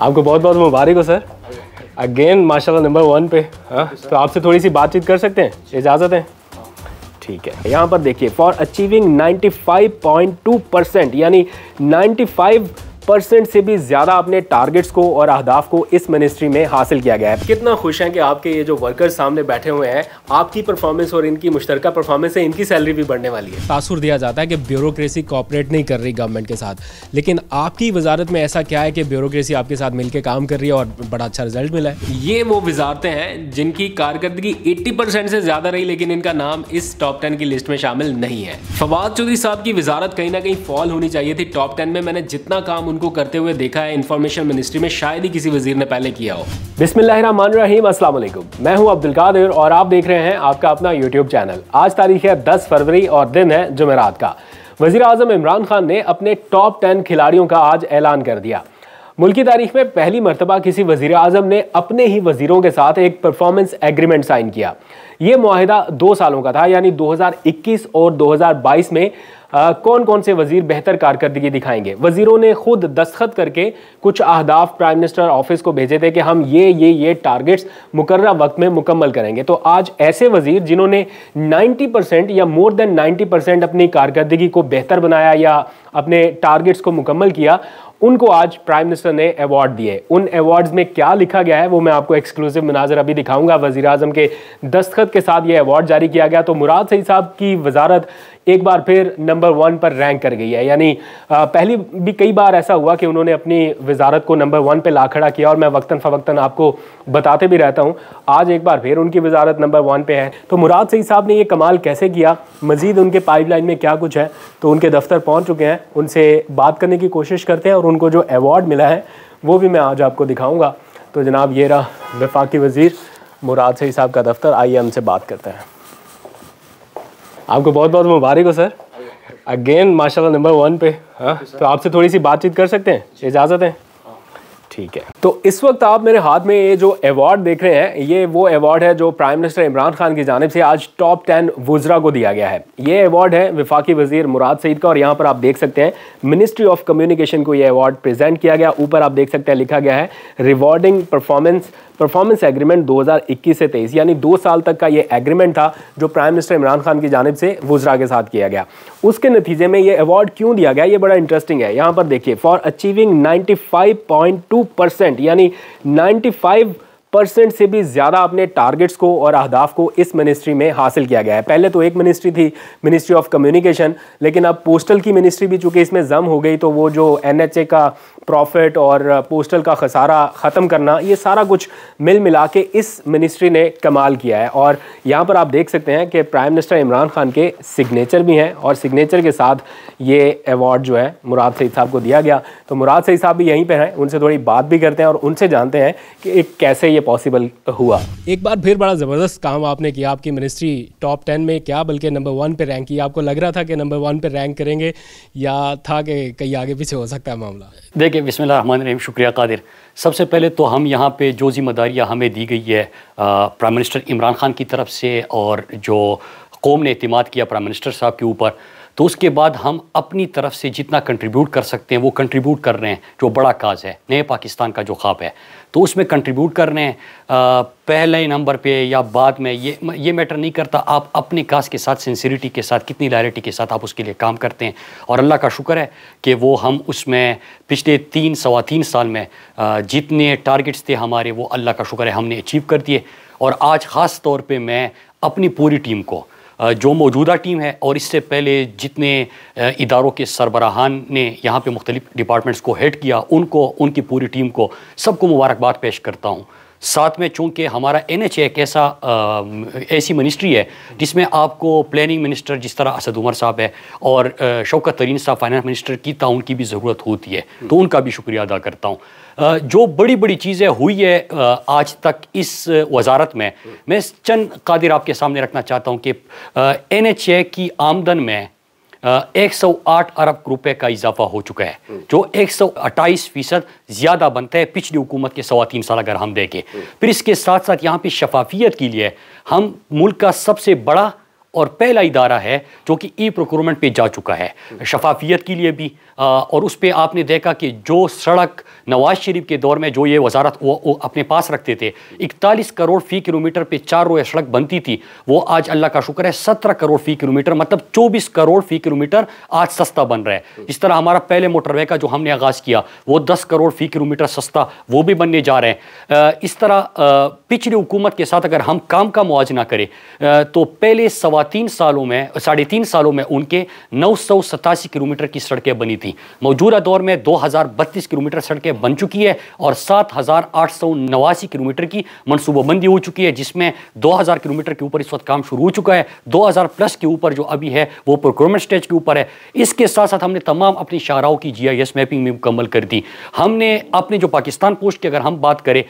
आपको बहुत बहुत मुबारक हो सर अगेन माशाल्लाह नंबर वन पे हाँ तो आपसे थोड़ी सी बातचीत कर सकते हैं इजाज़त है ठीक है यहाँ पर देखिए फॉर अचीविंग 95.2 परसेंट यानी 95 परसेंट से भी ज़्यादा अपने टारगेट्स को और अहदाफ को इस मिनिस्ट्री में हासिल किया गया है कितना खुश है कि आपके ये जो वर्कर्स सामने बैठे हुए हैं आपकी परफॉर्मेंस और इनकी मुश्तर परफॉर्मेंस है इनकी सैलरी भी बढ़ने वाली है तासुर दिया जाता है कि ब्यूरोक्रेसी कॉपरेट नहीं कर रही गवर्नमेंट के साथ लेकिन आपकी वजारत में ऐसा क्या है कि ब्यूरोक्रेसी आपके साथ मिलकर काम कर रही है और बड़ा अच्छा रिजल्ट मिला है ये वो वजारतें हैं जिनकी कारकर्दगी एट्टी परसेंट से ज़्यादा रही लेकिन इनका नाम इस टॉप टेन की लिस्ट में शामिल नहीं है फवाद चौधरी साहब की वजारत कहीं ना कहीं फॉल होनी चाहिए थी टॉप टेन में मैंने जितना काम उनको करते हुए देखा है इन्फॉर्मेशन मिनिस्ट्री में शायद ही किसी वजीर ने पहले किया हो बिस्मिल्लाम अस्सलाम वालेकुम मैं हूं अब्दुल कादिर और आप देख रहे हैं आपका अपना यूट्यूब चैनल आज तारीख है दस फरवरी और दिन है जुमेरात का वजीर आजम इमरान खान ने अपने टॉप टेन खिलाड़ियों का आज ऐलान कर दिया मुल्क की तारीख में पहली मरतबा किसी वजीर अजम ने अपने ही वजीरों के साथ एक परफॉर्मेंस एग्रीमेंट साइन किया ये माहिदा दो सालों का था यानी 2021 और 2022 में आ, कौन कौन से वजीर बेहतर कारकर्दगी दिखाएंगे वजीरों ने खुद दस्तखत करके कुछ अहदाफ प्राइम मिनिस्टर ऑफिस को भेजे थे कि हम ये ये ये टारगेट्स मुकर्रा वक्त में मुकम्मल करेंगे तो आज ऐसे वजीर जिन्होंने 90 परसेंट या मोर देन 90 परसेंट अपनी कारकर्दगी को बेहतर बनाया या अपने टारगेट्स को मुकम्मल किया उनको आज प्राइम मिनिस्टर ने अवार्ड दिए उन अवार्ड्स में क्या लिखा गया है वो मैं आपको एक्सक्लूसिव मनाजर अभी दिखाऊंगा वजी अजम के दस्तखत के साथ ये अवार्ड जारी किया गया तो मुराद सही साहब की वजारत एक बार फिर नंबर वन पर रैंक कर गई है यानी पहले भी कई बार ऐसा हुआ कि उन्होंने अपनी वजारत को नंबर वन पर ला खड़ा किया और मैं वक्ता फ़वक्ता आपको बताते भी रहता हूँ आज एक बार फिर उनकी वजारत नंबर वन पर है तो मुराद सही साहब ने ये कमाल कैसे किया मज़ीद उनके पाइपलाइन में क्या कुछ है तो उनके दफ्तर पहुँच चुके हैं उनसे बात करने की कोशिश करते हैं और उनको जो अवार्ड मिला है वो भी मैं आज आपको दिखाऊँगा तो जनाब ये रहा वफाकी वज़ी मुराद सही साहब का दफ्तर आइए हमसे बात करते हैं आपको बहुत बहुत मुबारक हो सर अगेन माशाल्लाह नंबर वन पे हाँ तो आपसे थोड़ी सी बातचीत कर सकते हैं इजाज़त है हाँ। ठीक है तो इस वक्त आप मेरे हाथ में ये जो अवार्ड देख रहे हैं ये वो अवार्ड है जो प्राइम मिनिस्टर इमरान खान की जानब से आज टॉप टेन वज्रा को दिया गया है ये अवार्ड है विफाकी वजीर मुराद सईद का और यहाँ पर आप देख सकते हैं मिनिस्ट्री ऑफ कम्युनिकेशन को ये अवार्ड प्रेजेंट किया गया ऊपर आप देख सकते हैं लिखा गया है रिवॉर्डिंग परफॉर्मेंस परफॉर्मेंस एग्रीमेंट 2021 से 23 यानी दो साल तक का ये एग्रीमेंट था जो प्राइम मिनिस्टर इमरान खान की जानब से वज्रा के साथ किया गया उसके नतीजे में ये अवार्ड क्यों दिया गया ये बड़ा इंटरेस्टिंग है यहाँ पर देखिए फॉर अचीविंग 95.2 परसेंट यानी 95 परसेंट से भी ज़्यादा अपने टारगेट्स को और अहदाफ को इस मिनिस्ट्री में हासिल किया गया है पहले तो एक मिनिस्ट्री थी मिनिस्ट्री ऑफ कम्युनिकेशन लेकिन अब पोस्टल की मिनिस्ट्री भी चूँकि इसमें जम हो गई तो वो जो एन का प्रॉफिट और पोस्टल uh, का खसारा ख़त्म करना ये सारा कुछ मिल मिला के इस मिनिस्ट्री ने कमाल किया है और यहाँ पर आप देख सकते हैं कि प्राइम मिनिस्टर इमरान खान के सिग्नेचर भी हैं और सिग्नेचर के साथ ये अवार्ड जो है मुराद सईद साहब को दिया गया तो मुराद सईद साहब भी यहीं पर हैं उनसे थोड़ी बात भी करते हैं और उनसे जानते हैं कि कैसे ये पॉसिबल हुआ एक बार फिर बड़ा ज़बरदस्त काम आपने किया आपकी मिनिस्ट्री टॉप टेन में क्या बल्कि नंबर वन पर रैंक किया आपको लग रहा था कि नंबर वन पर रैंक करेंगे या था कि कहीं आगे पीछे हो सकता है मामला देखिए चलिए बिस्मिल रहीम शुक्रिया कादिर सबसे पहले तो हम यहाँ पे जो ज़िम्मेदारियाँ हमें दी गई है प्राइम मिनिस्टर इमरान खान की तरफ से और जो कौम ने अतमाद किया प्राइम मिनिस्टर साहब के ऊपर तो उसके बाद हम अपनी तरफ से जितना कंट्रीब्यूट कर सकते हैं वो कंट्रीब्यूट कर रहे हैं जो बड़ा काज है नए पाकिस्तान का जो ख्वाब है तो उसमें कंट्रीब्यूट कर रहे हैं आ, पहले नंबर पे या बाद में ये ये मैटर नहीं करता आप अपने काज के साथ सेंसरिटी के साथ कितनी लायरिटी के साथ आप उसके लिए काम करते हैं और अल्लाह का शुक्र है कि वो हम उसमें पिछले तीन सवा तीन साल में आ, जितने टारगेट्स थे हमारे वो अल्लाह का शुक्र है हमने अचीव कर दिए और आज ख़ास तौर पर मैं अपनी पूरी टीम को जो मौजूदा टीम है और इससे पहले जितने इदारों के सरबराहान ने यहाँ पे मुख्तलिफ डिपार्टमेंट्स को हेड किया उनको उनकी पूरी टीम को सबको मुबारकबाद पेश करता हूँ साथ में चूंकि हमारा एन एच एक ऐसा ऐसी मिनिस्ट्री है जिसमें आपको प्लानिंग मिनिस्टर जिस तरह असद उमर साहब है और शौकत तरीन साहब फाइनेंस मिनिस्टर की ताउन की भी ज़रूरत होती है तो उनका भी शुक्रिया अदा करता हूँ जो बड़ी बड़ी चीज़ें हुई है आज तक इस वजारत में मैं चंद कादिर आपके सामने रखना चाहता हूँ कि एन एच ए की आमदन में 108 अरब रुपए का इजाफा हो चुका है हम्म। जो 128 फीसद ज़्यादा बनता है पिछली हुकूमत के सवा तीन साल अगर हम देखें हम्म। फिर इसके साथ साथ यहाँ पे शफाफियत के लिए हम मुल्क का सबसे बड़ा और पहला इदारा है जो कि ई प्रोक्योरमेंट पे जा चुका है शफाफियत के लिए भी आ, और उस पर आपने देखा कि जो सड़क नवाज शरीफ के दौर में जो ये वजारत वो, वो अपने पास रखते थे इकतालीस करोड़ फी किलोमीटर पे चार रोए सड़क बनती थी वो आज अल्लाह का शुक्र है सत्रह करोड़ फी किलोमीटर मतलब चौबीस करोड़ फी किलोमीटर आज सस्ता बन रहा है इस तरह हमारा पहले मोटरवे का जो हमने आगाज़ किया वो दस करोड़ फी किलोमीटर सस्ता वो भी बनने जा रहे हैं इस तरह पिछली हुकूमत के साथ अगर हम काम का मुआजना करें तो पहले सवा तीन सालों में साढ़े तीन सालों में उनके नौ किलोमीटर की सड़कें बनी थी मौजूदा दौर में दो किलोमीटर सड़कें बन चुकी है और सात किलोमीटर की मनसूबाबंदी हो चुकी है जिसमें 2000 किलोमीटर के ऊपर इस वक्त काम शुरू हो चुका है 2000 प्लस के ऊपर जो अभी है वो प्रोक्योरमेंट स्टेज के ऊपर है इसके साथ साथ हमने तमाम अपनी शाहराओं की एस मैपिंग भी मुकम्मल कर दी हमने अपने जो पाकिस्तान पोस्ट की अगर हम बात करें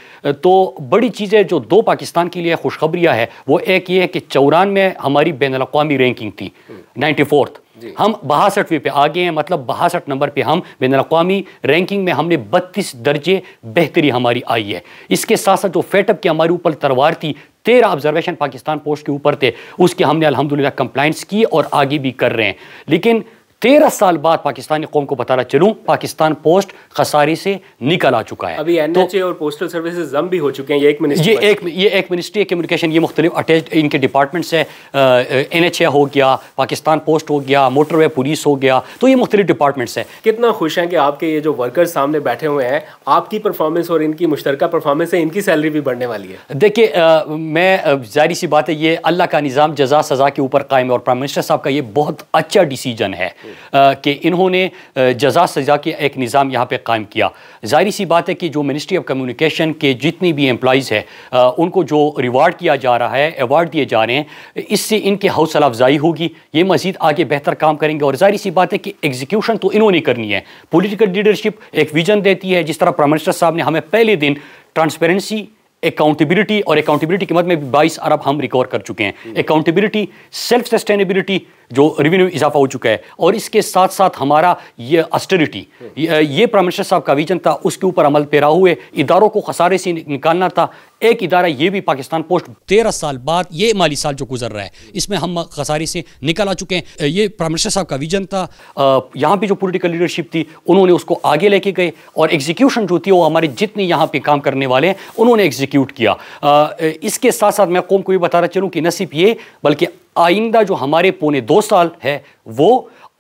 तो बड़ी चीज़ें जो दो पाकिस्तान के लिए खुशखबरियाँ है वो एक ये है कि चौरान में हमारी बैन अवी रैंकिंग थी नाइन्टी हम्म। फोर्थ हम बहासठवें पे आगे हैं मतलब बहासठ नंबर पे हम बैन अवी रैंकिंग में हमने बत्तीस दर्जे बेहतरी हमारी आई है इसके साथ साथ जो फेटअप की हमारे ऊपर तलवार थी तेरह ऑब्जर्वेशन पाकिस्तान पोस्ट के ऊपर थे उसके हमने अलहमदिल्ला कंप्लाइंट्स की और आगे भी कर रहे हैं लेकिन तेरह साल बाद पाकिस्तानी कौम को बताना चलूँ पाकिस्तान पोस्ट खसारी से निकल आ चुका है अभी तो, और पोस्टल सर्विसेज जम भी हो चुके हैं ये एक मिनिस्ट्री ये एक ये एक मिनिस्ट्री कम्युनिकेशन ये मुख्तलिफ अटैच इनके डिपार्टमेंट्स हैं एन एच ए हो गया पाकिस्तान पोस्ट हो गया मोटरवे पुलिस हो गया तो ये मुख्तलिफ डिपार्टमेंट्स हैं कितना खुश हैं कि आपके ये जो वर्कर्स सामने बैठे हुए हैं आपकी परफॉर्मेंस और इनकी मुश्तर परफॉर्मेंस है इनकी सैलरी भी बढ़ने वाली है देखिए मैं जाहिर सी बात है ये अल्लाह का निज़ाम जजा सज़ा के ऊपर कायम और प्राइम मिनिस्टर साहब का ये बहुत अच्छा डिसीजन है कि इन्होंने जजा सज़ा के एक निज़ाम यहाँ पर कायम किया ज़ाहिर सी बात है कि जो मिनिस्ट्री ऑफ कम्युनिकेशन के जितनी भी एम्प्लॉज़ है उनको जो रिवार्ड किया जा रहा है अवार्ड दिए जा रहे हैं इससे इनकी हौसला अफजाई होगी ये मज़ीद आगे बेहतर काम करेंगे और ज़ाहिर सी बात है कि एग्जीक्यूशन तो इन्होंने करनी है पोलिटिकल लीडरशिप एक विजन देती है जिस तरह प्राइम मिनिस्टर साहब ने हमें पहले दिन ट्रांसपेरेंसी अकाउंटेबिलिटी और अकाउंटेबिलिटी के मत में भी बाईस अरब हम रिकॉर्ड कर चुके हैं अकाउंटेबिलिटी सेल्फ सस्टेनेबिलिटी जो रेवेन्यू इजाफा हो चुका है और इसके साथ साथ हमारा ये अस्टेरिटी ये प्राइम मिनिस्टर साहब का विजन था उसके ऊपर अमल पेरा हुए इदारों को खसारे से निकालना था एक इदारा ये भी पाकिस्तान पोस्ट तेरह साल बाद ये माली साल जो गुजर रहा है इसमें हम खसारे से निकल आ चुके हैं ये प्राइम मिनिस्टर साहब का विजन था यहाँ पर जो पोलिटिकल लीडरशिप थी उन्होंने उसको आगे लेके गए और एग्जीक्यूशन जो थी वो हमारे जितने यहाँ पर काम करने वाले हैं उन्होंने एग्जीक्यूट किया इसके साथ साथ मैं कौम को भी बताना चलूँ कि न सिर्फ ये बल्कि आइंदा जो हमारे पौने दो साल है वो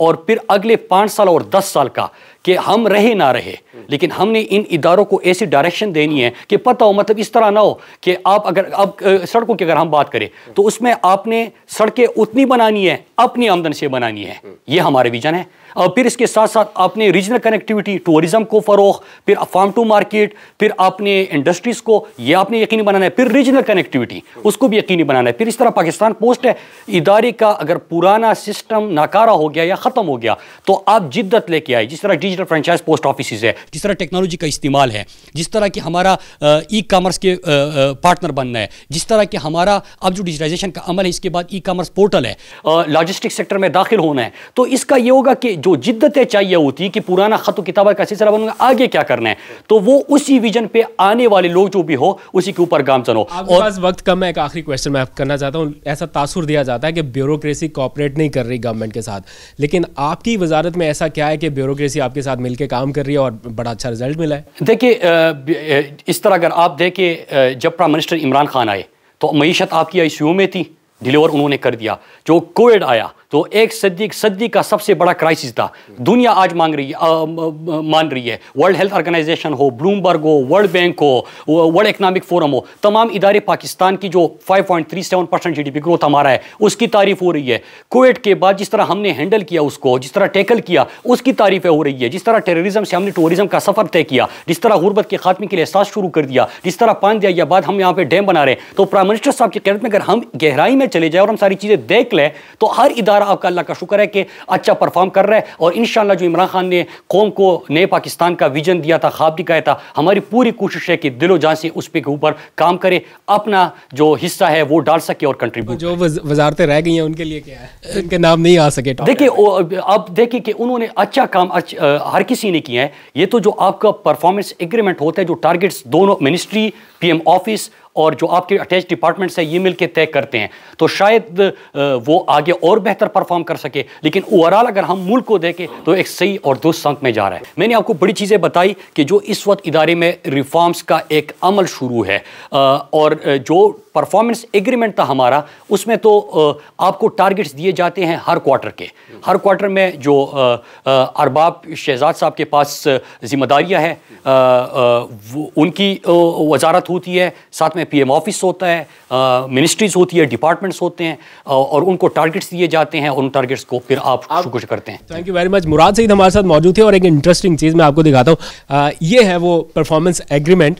और फिर अगले पाँच साल और दस साल का कि हम रहे ना रहे लेकिन हमने इन इदारों को ऐसी डायरेक्शन देनी है कि पता हो मतलब इस तरह ना हो कि आप अगर अब सड़कों की अगर हम बात करें तो उसमें आपने सड़कें उतनी बनानी है अपनी आमदन से बनानी है ये हमारे विजन है और फिर इसके साथ साथ आपने रीजनल कनेक्टिविटी टूरिज्म को फ़रोग फिर फार्म टू मार्केट फिर आपने इंडस्ट्रीज़ को ये आपने यकीनी बनाना है फिर रीजनल कनेक्टिविटी उसको भी यकीनी बनाना है फिर इस तरह पाकिस्तान पोस्ट है इदारे का अगर पुराना सिस्टम नाकारा हो गया या ख़त्म हो गया तो आप जिद्दत लेके आए जिस तरह digital digital franchise post office है जिस तरह टेक्नोलॉजी का इस्तेमाल है जिस तरह की हमारा ई कॉमर्स के पार्टनर बनना है जिस तरह की हमारा अब जो डिजिटाइजेशन का अमल है इसके बाद ई कॉमर्स पोर्टल है लॉजिस्टिक सेक्टर में दाखिल होना है तो इसका यह होगा कि जो जिद्दतें चाहिए होती कि पुराना ख़त किताबा का सिलसिला बनूंगा आगे क्या करना है तो वो उसी विजन पे आने वाले लोग जो भी हो उसी के ऊपर काम चलो और वक्त कम है एक आखिरी क्वेश्चन मैं करना चाहता हूँ ऐसा तासुर दिया जाता है कि ब्यूरोक्रेसी कॉपरेट नहीं कर रही गवर्नमेंट के साथ लेकिन आपकी वजारत में ऐसा क्या है कि ब्यूरोक्रेसी आपके साथ साथ मिलकर काम कर रही है और बड़ा अच्छा रिजल्ट मिला है देखिए इस तरह अगर आप देखें जब प्राइम मिनिस्टर इमरान खान आए तो मीशत आपकी आई में थी डिलीवर उन्होंने कर दिया जो कोविड आया तो एक सदी सदी का सबसे बड़ा क्राइसिस था दुनिया आज मांग रही है मान रही है वर्ल्ड हेल्थ ऑर्गेनाइजेशन हो ब्लूमबर्ग हो वर्ल्ड बैंक हो वर्ल्ड इकोनॉमिक फोरम हो तमाम इदारे पाकिस्तान की जो 5.37 परसेंट जी ग्रोथ हमारा है उसकी तारीफ हो रही है कोविड के बाद जिस तरह हमने हैंडल किया उसको जिस तरह टैकल किया उसकी तारीफें हो रही है जिस तरह टेररिज्म से हमने टूरिज्म का सफ़र तय किया जिस तरह गुर्बत के खात्मे के लिए एहसास शुरू कर दिया जिस तरह पान दिया बाद हम यहाँ पे डैम बना रहे हैं तो प्राइम मिनिस्टर साहब की कहते में अगर हम गहराई में चले जाए और हम सारी चीज़ें देख लें तो हर इदारा रहा आपका अल्लाह का शुक्र है कि अच्छा परफॉर्म कर रहा है और इन जो इमरान खान ने कौम को नए पाकिस्तान का विजन दिया था ख्वाब दिखाया था हमारी पूरी कोशिश है कि दिलो जहाँ से उस पर के ऊपर काम करे अपना जो हिस्सा है वो डाल सके और कंट्रीब्यूट जो वजारतें रह गई हैं उनके लिए क्या है उनके नाम नहीं आ सके देखिए अब देखिए कि उन्होंने अच्छा काम हर किसी ने किया है ये तो जो आपका परफॉर्मेंस एग्रीमेंट होता है जो टारगेट्स दोनों मिनिस्ट्री पीएम ऑफिस और जो आपके अटैच डिपार्टमेंट से ये मिलकर तय करते हैं तो शायद वो आगे और बेहतर परफॉर्म कर सके लेकिन ओवरऑल अगर हम मुल्क को देखें तो एक सही और दुरुस्त संक में जा रहा है मैंने आपको बड़ी चीज़ें बताई कि जो इस वक्त इदारे में रिफॉर्म्स का एक अमल शुरू है और जो परफॉर्मेंस एग्रीमेंट था हमारा उसमें तो आपको टारगेट्स दिए जाते हैं हर क्वार्टर के हर क्वार्टर में जो अरबाब शहजाद साहब के पास जिम्मेदारियां हैं उनकी वजारत होती है साथ में पीएम ऑफिस होता है मिनिस्ट्रीज होती है डिपार्टमेंट्स होते हैं और उनको टारगेट्स दिए जाते हैं उन टारगेट्स को फिर आप, कुछ करते हैं thank you very much Murad Saeed हमारे साथ मौजूद थे और एक इंटरेस्टिंग चीज़ मैं आपको दिखाता हूँ ये है वो परफॉर्मेंस एग्रीमेंट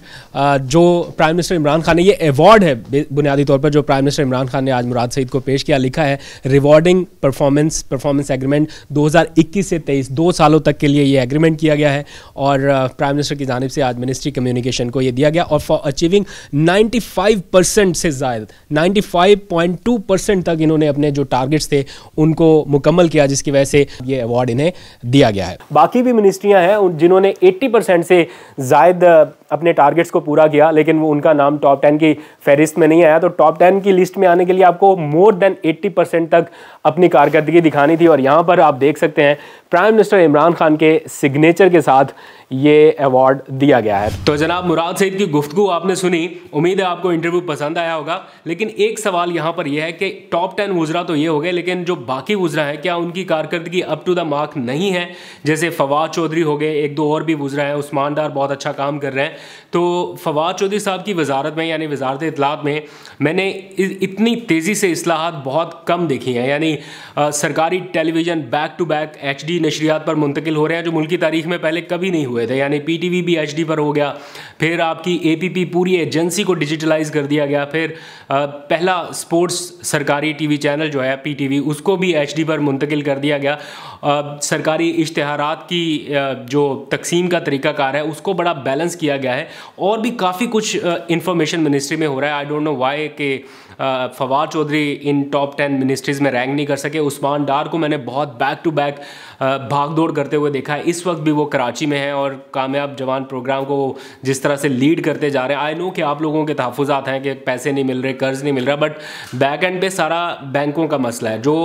जो प्राइम मिनिस्टर इमरान खान ने ये अवार्ड है बुनियादी तौर पर जो प्राइम मिनिस्टर इमरान खान ने आज मुराद सईद को पेश किया लिखा है रिवॉर्डिंग परफॉर्मेंस परफॉर्मेंस एग्रीमेंट दो से तेईस दो सालों तक के लिए ये एग्रीमेंट किया गया है और प्राइम मिनिस्टर की जानब से आज मिनिस्ट्री कम्युनिकेशन को ये दिया गया और फॉर अचीविंग नाइन्टी 95 परसेंट से ज़्यादा 95.2 परसेंट तक इन्होंने अपने जो टारगेट्स थे उनको मुकम्मल किया जिसकी वजह से ये अवार्ड इन्हें दिया गया है बाकी भी मिनिस्ट्रियां हैं जिन्होंने 80 परसेंट से जायद अपने टारगेट्स को पूरा किया लेकिन वो उनका नाम टॉप टेन की फहरिस्त में नहीं आया तो टॉप टेन की लिस्ट में आने के लिए आपको मोर देन एट्टी परसेंट तक अपनी कारकर्दगी दिखानी थी और यहाँ पर आप देख सकते हैं प्राइम मिनिस्टर इमरान खान के सिग्नेचर के साथ ये अवार्ड दिया गया है तो जनाब मुराद सईद की गुफ्तु आपने सुनी उम्मीद है आपको इंटरव्यू पसंद आया होगा लेकिन एक सवाल यहाँ पर यह है कि टॉप टेन गुजरा तो ये हो गए लेकिन जो बाकी गुजरा है क्या उनकी कारकर्दगी अप टू द मार्क नहीं है जैसे फवाद चौधरी हो गए एक दो और भी गुजरा है उस्मान डार बहुत अच्छा काम कर रहे हैं तो फवाद चौधरी साहब की वजारत में यानी वजारत इतलात में मैंने इतनी तेज़ी से असलाहत बहुत कम देखी हैं यानी सरकारी television back to back H D नशरियात पर मुंतकिल हो रहे हैं जो मुल्क की तारीख में पहले कभी नहीं हुए थे यानी पी टी वी भी एच डी पर हो गया फिर आपकी ए पी पी पूरी एजेंसी को डिजिटलाइज कर दिया गया फिर पहला स्पोर्ट्स सरकारी टी वी चैनल जो है पी टी वी उसको भी एच डी पर मुंतकिल कर दिया गया सरकारी इश्तहार की जो तकसीम का तरीक़ाकार है उसको बड़ा बैलेंस किया गया गया है और भी काफ़ी कुछ इन्फॉर्मेशन मिनिस्ट्री में हो रहा है आई डोंट नो वाई के Fawad Chaudhry in top ten ministries में रैंक नहीं कर सके उस्मान डार को मैंने बहुत बैक टू बैक भाग दौड़ करते हुए देखा है इस वक्त भी वो कराची में है और कामयाब जवान प्रोग्राम को जिस तरह से लीड करते जा रहे हैं आई नो कि आप लोगों के तहफात हैं कि पैसे नहीं मिल रहे कर्ज नहीं मिल रहा बट बैक एंड पे सारा बैंकों का मसला है जो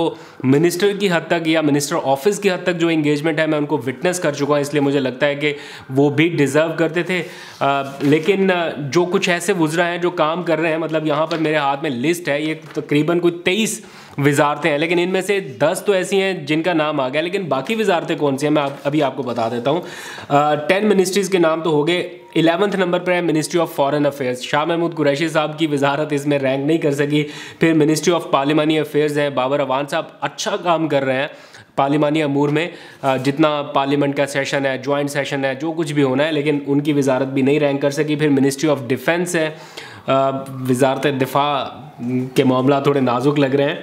मिनिस्टर की हद तक या मिनिस्टर ऑफिस की हद तक जो इंगेजमेंट है मैं उनको विटनेस कर चुका हूँ इसलिए मुझे लगता है कि वो भी डिज़र्व करते थे आ, लेकिन जो कुछ ऐसे गुजरा हैं जो काम कर रहे हैं मतलब यहाँ पर मेरे हाथ में लिस्ट है ये तकरीबन कोई तेईस वजारतें हैं लेकिन इनमें से दस तो ऐसी हैं जिनका नाम आ गया लेकिन बाकी वजारतें कौन सी हैं मैं आप, अभी आपको बता देता हूँ टेन मिनिस्ट्रीज़ के नाम तो हो गए इलेवंथ नंबर पर है ministry of foreign affairs Shah Mahmood Qureshi साहब की वजारत इसमें रैंक नहीं कर सकी फिर मिनिस्ट्री ऑफ पार्लिमानी अफेयर्स हैं बाबर अवान साहब अच्छा काम कर रहे हैं पार्लिमानी अमूर में जितना पार्लियामेंट का सेशन है जॉइंट सेशन है जो कुछ भी होना है लेकिन उनकी वजारत भी नहीं रैंक कर सकी फिर मिनिस्ट्री ऑफ डिफेंस है वजारत दिफा के मामला थोड़े नाजुक लग रहे हैं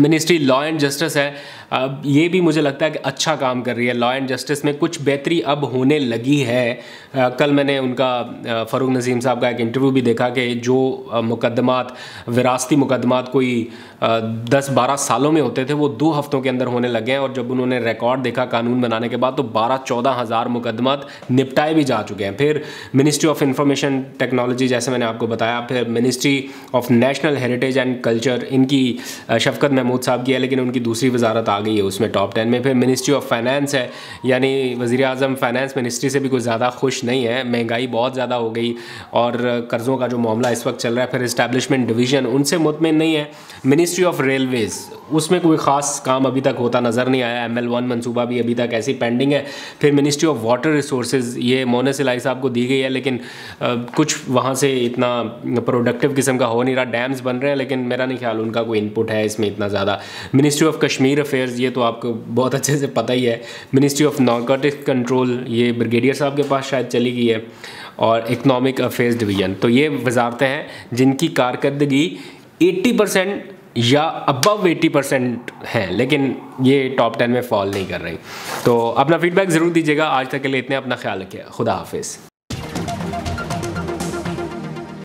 मिनिस्ट्री लॉ एंड जस्टिस है अब ये भी मुझे लगता है कि अच्छा काम कर रही है लॉ एंड जस्टिस में कुछ बेहतरी अब होने लगी है आ, कल मैंने उनका फ़ारूक नज़ीम साहब का एक इंटरव्यू भी देखा कि जो मुकदमात विरासती मुकदमात कोई दस बारह सालों में होते थे वो दो हफ्तों के अंदर होने लगे हैं और जब उन्होंने रिकॉर्ड देखा कानून बनाने के बाद तो बारह चौदह हज़ार मुकदमात निपटाए भी जा चुके हैं फिर मिनिस्ट्री ऑफ इंफॉर्मेशन टेक्नोलॉजी जैसे मैंने आपको बताया फिर ministry of national heritage and culture इनकी शफकत में महमूद साहब की है लेकिन उनकी दूसरी वजारत आ गई है उसमें टॉप टेन में फिर मिनिस्ट्री ऑफ फाइनेंस है यानी वज़ी अजम फाइनेंस मिनिस्ट्री से भी कुछ ज़्यादा खुश नहीं है महंगाई बहुत ज़्यादा हो गई और कर्ज़ों का जो मामला इस वक्त चल रहा है फिर इस्टेबलिशमेंट डिवीज़न उनसे मुतमिन नहीं है मिनिस्ट्री ऑफ रेलवेज़ उसमें कोई ख़ास काम अभी तक होता नज़र नहीं आया एम एल वन मनसूबा भी अभी तक ऐसी पेंडिंग है फिर मिनिस्ट्री ऑफ वाटर रिसोर्सेज ये मोनस इलाई साहब को दी गई है लेकिन आ, कुछ वहाँ से इतना प्रोडक्टिव किस्म का हो नहीं रहा डैम्स बन रहे हैं लेकिन मेरा नहीं ख्याल उनका कोई इनपुट है इसमें इतना ज़्यादा मिनिस्ट्री ऑफ कश्मीर अफेयर्स ये तो आपको बहुत अच्छे से पता ही है मिनिस्ट्री ऑफ नॉर्कोटिक कंट्रोल ये ब्रिगेडियर साहब के पास शायद चली गई है और इकनॉमिक अफेयर्स डिवीज़न तो ये वजारतें हैं जिनकी कारकर्दगी 80 परसेंट या अबव एटी परसेंट हैं लेकिन ये टॉप टेन में फॉल नहीं कर रही तो अपना फीडबैक ज़रूर दीजिएगा आज तक के लिए इतने अपना ख्याल रखिए खुदा हाफिज़